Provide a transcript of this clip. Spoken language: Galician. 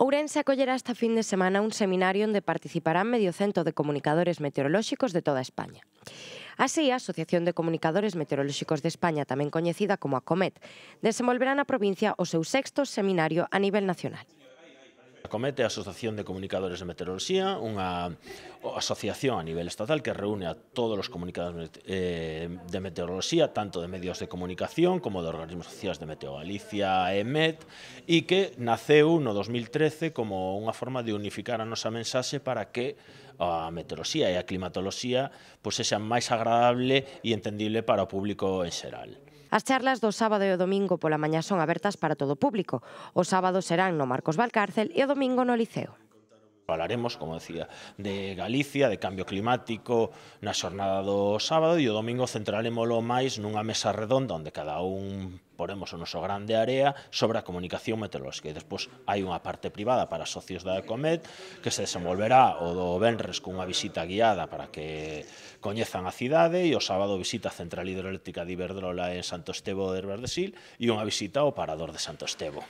Ourense acollerá esta fin de semana un seminario onde participarán medio cento de comunicadores meteorolóxicos de toda España. Así, a Asociación de Comunicadores Meteorolóxicos de España, tamén coñecida como ACOMET, desenvolverá na provincia o seu sexto seminario a nivel nacional. Acomete a Asociación de Comunicadores de Meteoroloxía, unha, asociación a nivel estatal que reúne a todos los comunicados eh, de meteorología, tanto de medios de comunicación como de organismos asociados de Meteo Galicia, EMET, e que naceu no 2013 como unha forma de unificar a nosa mensaxe para que a meteoroloxía e a climatoloxía pois sexan máis agradable e entendible para o público en xeral. As charlas do sábado e o domingo pola mañá son abertas para todo o público. O sábado serán no Marcos Valcárcel e o domingo no Liceo falaremos, como decía, de Galicia, de cambio climático na xornada do sábado e o domingo centrarémolo máis nunha mesa redonda onde cada un poremos o noso grande área sobre a comunicación meteorolóxica. E despois hai unha parte privada para socios da Ecomet que se desenvolverá o do Benres cunha visita guiada para que coñezan a cidade e o sábado visita a Central Hidroeléctrica de Iberdrola en Santo Estevo de Sil e unha visita ao Parador de Santo Estevo.